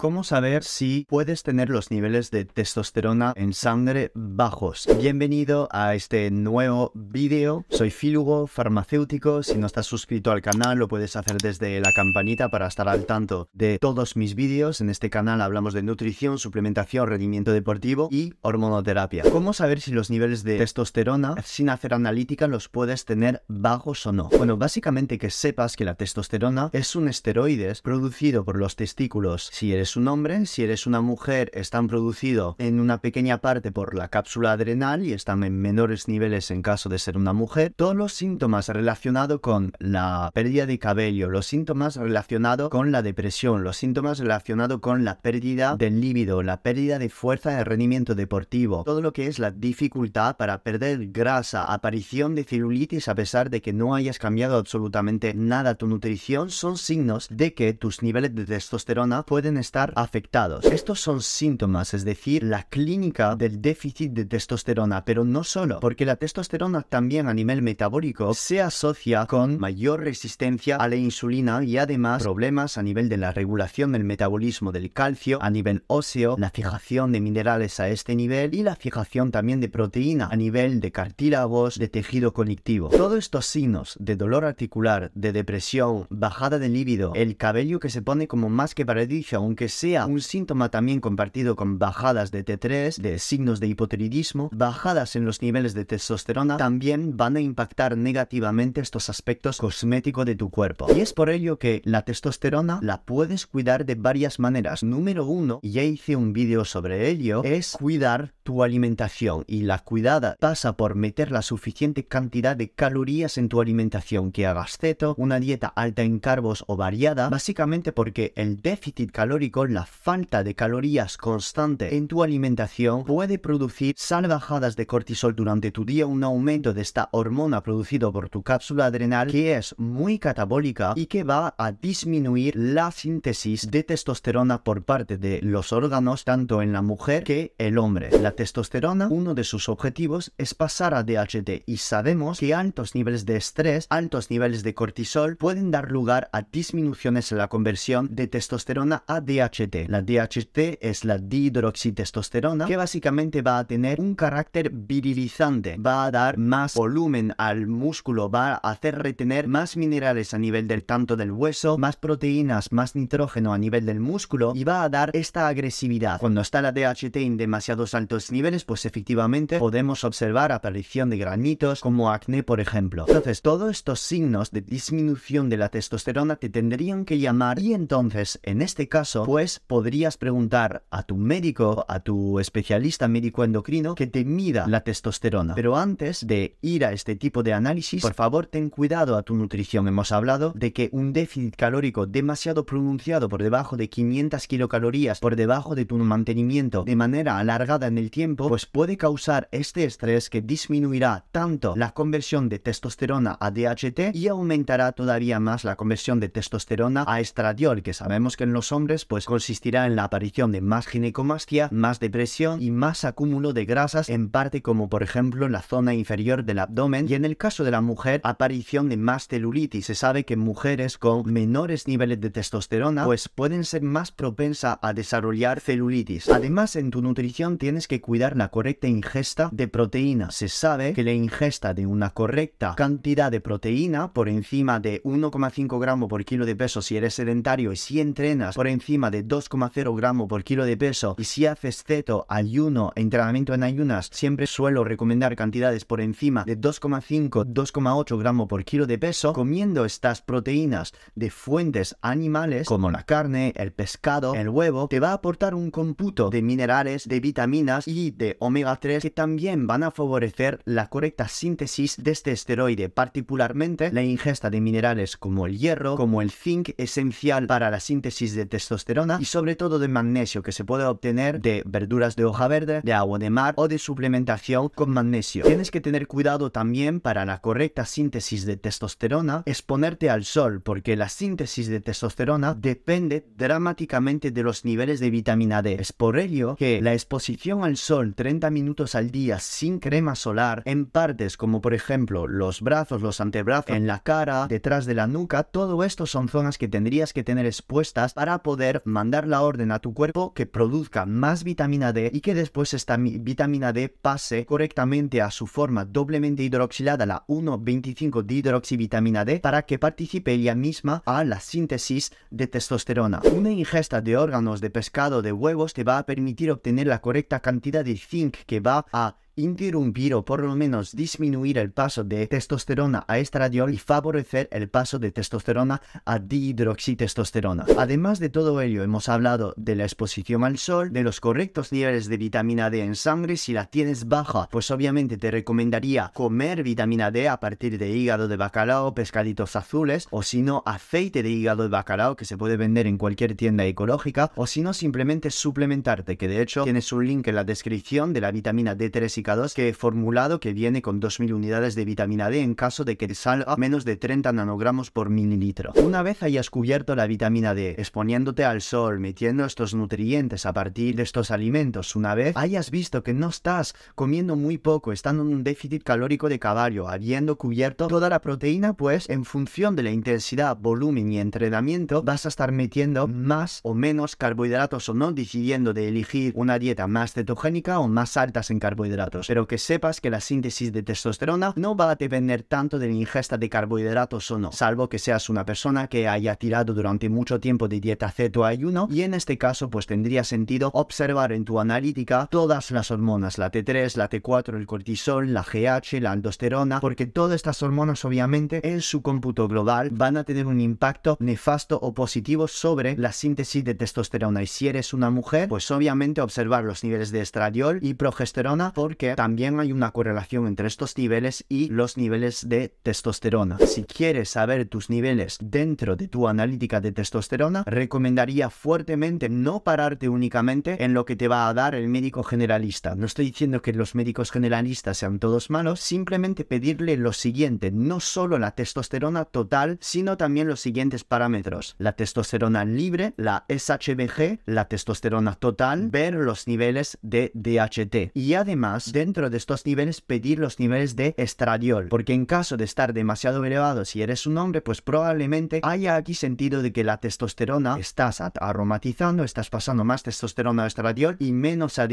¿Cómo saber si puedes tener los niveles de testosterona en sangre bajos? Bienvenido a este nuevo vídeo. Soy Filugo, farmacéutico. Si no estás suscrito al canal, lo puedes hacer desde la campanita para estar al tanto de todos mis vídeos. En este canal hablamos de nutrición, suplementación, rendimiento deportivo y hormonoterapia. ¿Cómo saber si los niveles de testosterona, sin hacer analítica, los puedes tener bajos o no? Bueno, básicamente que sepas que la testosterona es un esteroides producido por los testículos si eres un hombre, si eres una mujer están producidos en una pequeña parte por la cápsula adrenal y están en menores niveles en caso de ser una mujer. Todos los síntomas relacionados con la pérdida de cabello, los síntomas relacionados con la depresión, los síntomas relacionados con la pérdida del líbido, la pérdida de fuerza de rendimiento deportivo, todo lo que es la dificultad para perder grasa, aparición de cirulitis a pesar de que no hayas cambiado absolutamente nada tu nutrición, son signos de que tus niveles de testosterona pueden estar afectados. Estos son síntomas, es decir, la clínica del déficit de testosterona, pero no solo, porque la testosterona también a nivel metabólico se asocia con mayor resistencia a la insulina y además problemas a nivel de la regulación del metabolismo del calcio, a nivel óseo, la fijación de minerales a este nivel y la fijación también de proteína a nivel de cartílagos, de tejido conectivo. Todos estos signos de dolor articular, de depresión, bajada de líbido, el cabello que se pone como más que paradiso, aunque sea un síntoma también compartido con bajadas de T3, de signos de hipoteridismo, bajadas en los niveles de testosterona, también van a impactar negativamente estos aspectos cosméticos de tu cuerpo. Y es por ello que la testosterona la puedes cuidar de varias maneras. Número uno, ya hice un vídeo sobre ello, es cuidar tu alimentación y la cuidada pasa por meter la suficiente cantidad de calorías en tu alimentación que hagas ceto, una dieta alta en carbos o variada, básicamente porque el déficit calórico, la falta de calorías constante en tu alimentación puede producir salvajadas de cortisol durante tu día, un aumento de esta hormona producido por tu cápsula adrenal que es muy catabólica y que va a disminuir la síntesis de testosterona por parte de los órganos tanto en la mujer que el hombre testosterona, uno de sus objetivos es pasar a DHT y sabemos que altos niveles de estrés, altos niveles de cortisol pueden dar lugar a disminuciones en la conversión de testosterona a DHT. La DHT es la dihidroxitestosterona que básicamente va a tener un carácter virilizante, va a dar más volumen al músculo, va a hacer retener más minerales a nivel del tanto del hueso, más proteínas, más nitrógeno a nivel del músculo y va a dar esta agresividad. Cuando está la DHT en demasiados altos niveles, pues efectivamente podemos observar aparición de granitos como acné, por ejemplo. Entonces, todos estos signos de disminución de la testosterona te tendrían que llamar y entonces, en este caso, pues podrías preguntar a tu médico, a tu especialista médico endocrino que te mida la testosterona. Pero antes de ir a este tipo de análisis, por favor, ten cuidado a tu nutrición. Hemos hablado de que un déficit calórico demasiado pronunciado por debajo de 500 kilocalorías, por debajo de tu mantenimiento de manera alargada en el tiempo, pues puede causar este estrés que disminuirá tanto la conversión de testosterona a DHT y aumentará todavía más la conversión de testosterona a estradiol, que sabemos que en los hombres pues consistirá en la aparición de más ginecomastia, más depresión y más acúmulo de grasas en parte como por ejemplo en la zona inferior del abdomen y en el caso de la mujer aparición de más celulitis. Se sabe que mujeres con menores niveles de testosterona pues pueden ser más propensa a desarrollar celulitis. Además en tu nutrición tienes que cuidar la correcta ingesta de proteína. Se sabe que la ingesta de una correcta cantidad de proteína por encima de 1,5 gramos por kilo de peso si eres sedentario y si entrenas por encima de 2,0 gramos por kilo de peso y si haces ceto, ayuno, entrenamiento en ayunas, siempre suelo recomendar cantidades por encima de 2,5, 2,8 gramos por kilo de peso. Comiendo estas proteínas de fuentes animales como la carne, el pescado, el huevo, te va a aportar un computo de minerales, de vitaminas y de omega 3 que también van a favorecer la correcta síntesis de este esteroide, particularmente la ingesta de minerales como el hierro, como el zinc esencial para la síntesis de testosterona y sobre todo de magnesio que se puede obtener de verduras de hoja verde, de agua de mar o de suplementación con magnesio. Tienes que tener cuidado también para la correcta síntesis de testosterona, exponerte al sol porque la síntesis de testosterona depende dramáticamente de los niveles de vitamina D. Es por ello que la exposición al sol 30 minutos al día sin crema solar en partes como por ejemplo los brazos, los antebrazos, en la cara, detrás de la nuca, todo esto son zonas que tendrías que tener expuestas para poder mandar la orden a tu cuerpo que produzca más vitamina D y que después esta vitamina D pase correctamente a su forma doblemente hidroxilada, la 1,25 de dihidroxivitamina D, para que participe ella misma a la síntesis de testosterona. Una ingesta de órganos de pescado de huevos te va a permitir obtener la correcta cantidad quantità di think che va a interrumpir o por lo menos disminuir el paso de testosterona a estradiol y favorecer el paso de testosterona a dihidroxitestosterona. Además de todo ello, hemos hablado de la exposición al sol, de los correctos niveles de vitamina D en sangre. Si la tienes baja, pues obviamente te recomendaría comer vitamina D a partir de hígado de bacalao, pescaditos azules o si no aceite de hígado de bacalao que se puede vender en cualquier tienda ecológica o si no simplemente suplementarte que de hecho tienes un link en la descripción de la vitamina D3 y que he formulado que viene con 2000 unidades de vitamina D en caso de que salga menos de 30 nanogramos por mililitro. Una vez hayas cubierto la vitamina D, exponiéndote al sol, metiendo estos nutrientes a partir de estos alimentos, una vez hayas visto que no estás comiendo muy poco, estando en un déficit calórico de caballo, habiendo cubierto toda la proteína, pues en función de la intensidad, volumen y entrenamiento, vas a estar metiendo más o menos carbohidratos o no, decidiendo de elegir una dieta más cetogénica o más altas en carbohidratos pero que sepas que la síntesis de testosterona no va a depender tanto de la ingesta de carbohidratos o no, salvo que seas una persona que haya tirado durante mucho tiempo de dieta ceto ayuno y en este caso pues tendría sentido observar en tu analítica todas las hormonas, la T3, la T4, el cortisol, la GH, la aldosterona, porque todas estas hormonas obviamente en su cómputo global van a tener un impacto nefasto o positivo sobre la síntesis de testosterona y si eres una mujer pues obviamente observar los niveles de estradiol y progesterona porque también hay una correlación entre estos niveles y los niveles de testosterona. Si quieres saber tus niveles dentro de tu analítica de testosterona, recomendaría fuertemente no pararte únicamente en lo que te va a dar el médico generalista. No estoy diciendo que los médicos generalistas sean todos malos, simplemente pedirle lo siguiente, no solo la testosterona total, sino también los siguientes parámetros. La testosterona libre, la SHBG, la testosterona total, ver los niveles de DHT. Y además, dentro de estos niveles pedir los niveles de estradiol, porque en caso de estar demasiado elevado si eres un hombre, pues probablemente haya aquí sentido de que la testosterona estás aromatizando, estás pasando más testosterona a estradiol y menos a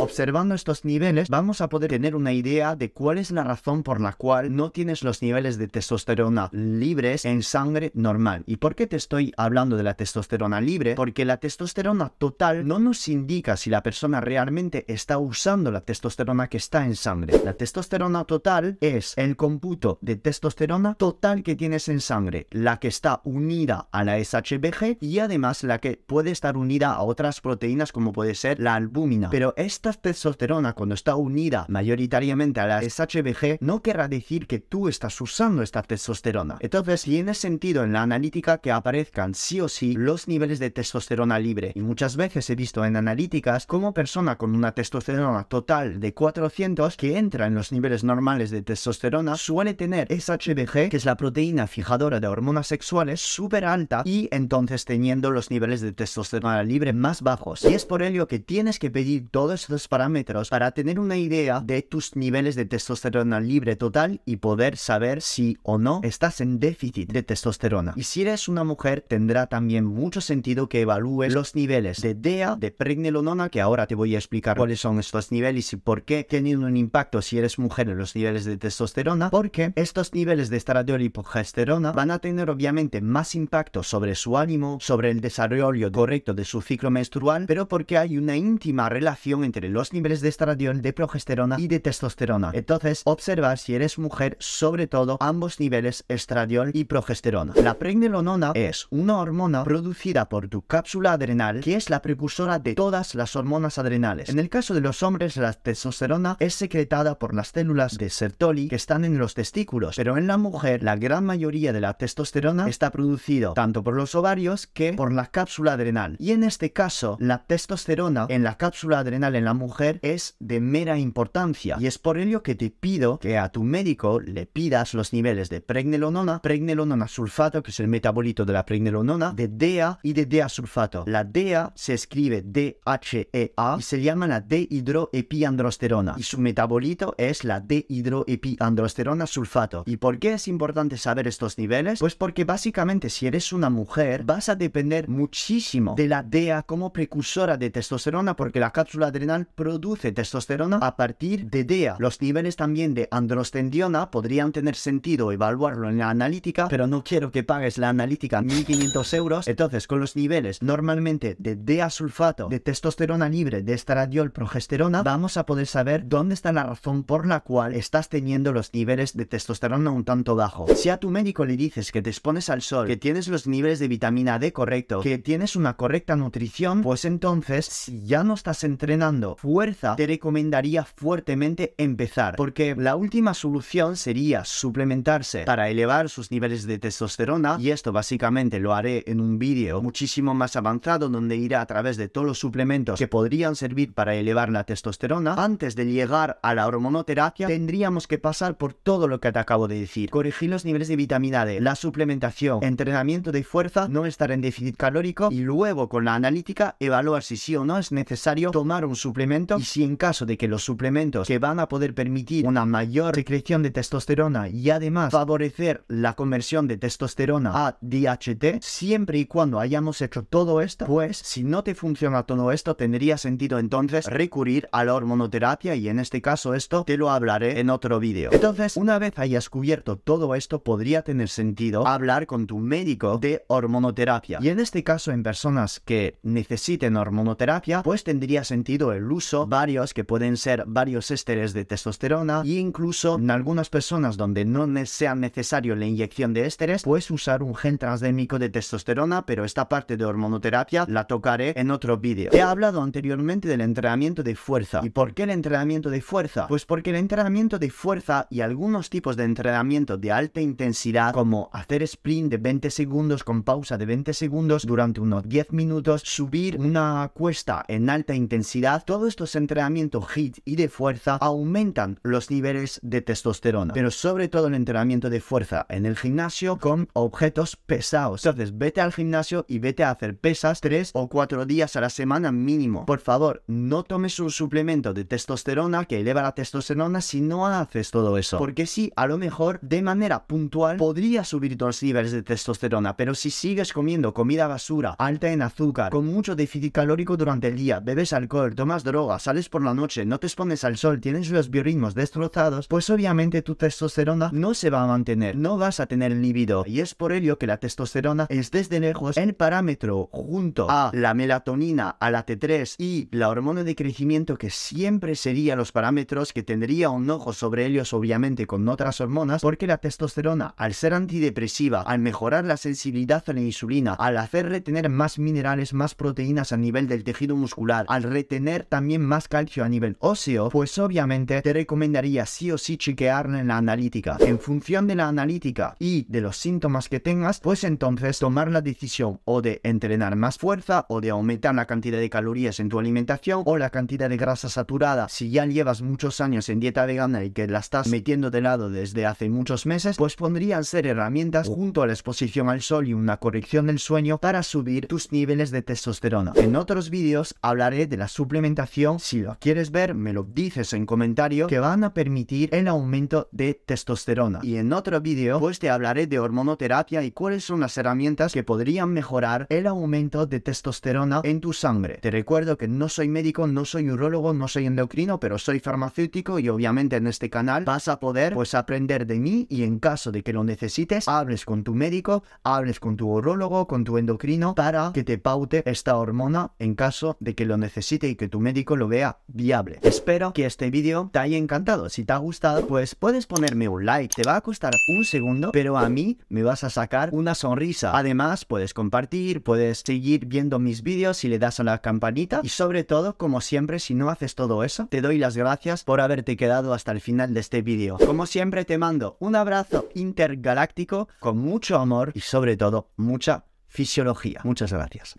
Observando estos niveles vamos a poder tener una idea de cuál es la razón por la cual no tienes los niveles de testosterona libres en sangre normal. ¿Y por qué te estoy hablando de la testosterona libre? Porque la testosterona total no nos indica si la persona realmente está usando la testosterona que está en sangre. La testosterona total es el cómputo de testosterona total que tienes en sangre, la que está unida a la SHBG y además la que puede estar unida a otras proteínas como puede ser la albúmina. Pero esta testosterona cuando está unida mayoritariamente a la SHBG no querrá decir que tú estás usando esta testosterona. Entonces tiene sentido en la analítica que aparezcan sí o sí los niveles de testosterona libre. Y muchas veces he visto en analíticas como persona con una testosterona total de 400 que entra en los niveles normales de testosterona suele tener SHBG, que es la proteína fijadora de hormonas sexuales, súper alta y entonces teniendo los niveles de testosterona libre más bajos. Y es por ello que tienes que pedir todos estos parámetros para tener una idea de tus niveles de testosterona libre total y poder saber si o no estás en déficit de testosterona. Y si eres una mujer, tendrá también mucho sentido que evalúes los niveles de DEA, de pregnenolona, que ahora te voy a explicar cuáles son estos niveles y por qué que tenido un impacto si eres mujer en los niveles de testosterona, porque estos niveles de estradiol y progesterona van a tener obviamente más impacto sobre su ánimo, sobre el desarrollo correcto de su ciclo menstrual, pero porque hay una íntima relación entre los niveles de estradiol, de progesterona y de testosterona. Entonces, observar si eres mujer, sobre todo ambos niveles estradiol y progesterona. La pregnenolona es una hormona producida por tu cápsula adrenal que es la precursora de todas las hormonas adrenales. En el caso de los hombres, las testosterona testosterona es secretada por las células de Sertoli que están en los testículos, pero en la mujer la gran mayoría de la testosterona está producida tanto por los ovarios que por la cápsula adrenal. Y en este caso, la testosterona en la cápsula adrenal en la mujer es de mera importancia y es por ello que te pido que a tu médico le pidas los niveles de pregnelonona pregnelonona sulfato, que es el metabolito de la pregnelonona, de DEA y de DEA sulfato. La DEA se escribe DHEA y se llama la dehidroepiandrosterona y su metabolito es la dehidroepiandrosterona sulfato. ¿Y por qué es importante saber estos niveles? Pues porque básicamente si eres una mujer vas a depender muchísimo de la DEA como precursora de testosterona porque la cápsula adrenal produce testosterona a partir de DEA. Los niveles también de androstendiona podrían tener sentido evaluarlo en la analítica, pero no quiero que pagues la analítica 1500 euros. Entonces, con los niveles normalmente de DEA sulfato, de testosterona libre, de estradiol, progesterona, vamos a poder saber Ver dónde está la razón por la cual estás teniendo los niveles de testosterona un tanto bajo. Si a tu médico le dices que te expones al sol, que tienes los niveles de vitamina D correcto que tienes una correcta nutrición, pues entonces, si ya no estás entrenando fuerza, te recomendaría fuertemente empezar, porque la última solución sería suplementarse para elevar sus niveles de testosterona, y esto básicamente lo haré en un vídeo muchísimo más avanzado donde irá a través de todos los suplementos que podrían servir para elevar la testosterona antes de llegar a la hormonoterapia, tendríamos que pasar por todo lo que te acabo de decir. Corregir los niveles de vitamina D, la suplementación, entrenamiento de fuerza, no estar en déficit calórico y luego con la analítica evaluar si sí o no es necesario tomar un suplemento y si en caso de que los suplementos que van a poder permitir una mayor secreción de testosterona y además favorecer la conversión de testosterona a DHT, siempre y cuando hayamos hecho todo esto, pues si no te funciona todo esto, tendría sentido entonces recurrir a la hormonoterapia y en este caso esto te lo hablaré en otro vídeo. Entonces, una vez hayas cubierto todo esto, podría tener sentido hablar con tu médico de hormonoterapia. Y en este caso, en personas que necesiten hormonoterapia, pues tendría sentido el uso varios que pueden ser varios ésteres de testosterona e incluso en algunas personas donde no sea necesario la inyección de ésteres, puedes usar un gen transdémico de testosterona, pero esta parte de hormonoterapia la tocaré en otro vídeo. He hablado anteriormente del entrenamiento de fuerza y por qué el entrenamiento de fuerza? Pues porque el entrenamiento de fuerza y algunos tipos de entrenamiento de alta intensidad, como hacer sprint de 20 segundos con pausa de 20 segundos durante unos 10 minutos, subir una cuesta en alta intensidad, todos estos entrenamientos HIIT y de fuerza aumentan los niveles de testosterona, pero sobre todo el entrenamiento de fuerza en el gimnasio con objetos pesados. Entonces, vete al gimnasio y vete a hacer pesas 3 o 4 días a la semana mínimo. Por favor, no tomes un suplemento de testosterona testosterona, que eleva la testosterona, si no haces todo eso. Porque si a lo mejor de manera puntual podría subir tus niveles de testosterona, pero si sigues comiendo comida basura, alta en azúcar, con mucho déficit calórico durante el día, bebes alcohol, tomas drogas, sales por la noche, no te expones al sol, tienes los biorritmos destrozados, pues obviamente tu testosterona no se va a mantener, no vas a tener libido. Y es por ello que la testosterona es desde lejos el parámetro junto a la melatonina, a la T3 y la hormona de crecimiento que siempre serían los parámetros que tendría un ojo sobre ellos obviamente con otras hormonas, porque la testosterona, al ser antidepresiva, al mejorar la sensibilidad a la insulina, al hacer retener más minerales, más proteínas a nivel del tejido muscular, al retener también más calcio a nivel óseo, pues obviamente te recomendaría sí o sí chequearla en la analítica. En función de la analítica y de los síntomas que tengas, pues entonces tomar la decisión o de entrenar más fuerza o de aumentar la cantidad de calorías en tu alimentación o la cantidad de grasas saturada si ya llevas muchos años en dieta vegana y que la estás metiendo de lado desde hace muchos meses, pues podrían ser herramientas junto a la exposición al sol y una corrección del sueño para subir tus niveles de testosterona. En otros vídeos hablaré de la suplementación, si lo quieres ver me lo dices en comentario, que van a permitir el aumento de testosterona. Y en otro vídeo pues te hablaré de hormonoterapia y cuáles son las herramientas que podrían mejorar el aumento de testosterona en tu sangre. Te recuerdo que no soy médico, no soy urólogo, no soy endocrino, pero soy farmacéutico y obviamente en este canal vas a poder pues aprender de mí y en caso de que lo necesites, hables con tu médico, hables con tu horólogo, con tu endocrino para que te paute esta hormona en caso de que lo necesite y que tu médico lo vea viable. Espero que este vídeo te haya encantado. Si te ha gustado, pues puedes ponerme un like. Te va a costar un segundo, pero a mí me vas a sacar una sonrisa. Además, puedes compartir, puedes seguir viendo mis vídeos si le das a la campanita y sobre todo, como siempre, si no haces todo eso, te doy las gracias por haberte quedado hasta el final de este vídeo. Como siempre te mando un abrazo intergaláctico con mucho amor y sobre todo mucha fisiología. Muchas gracias.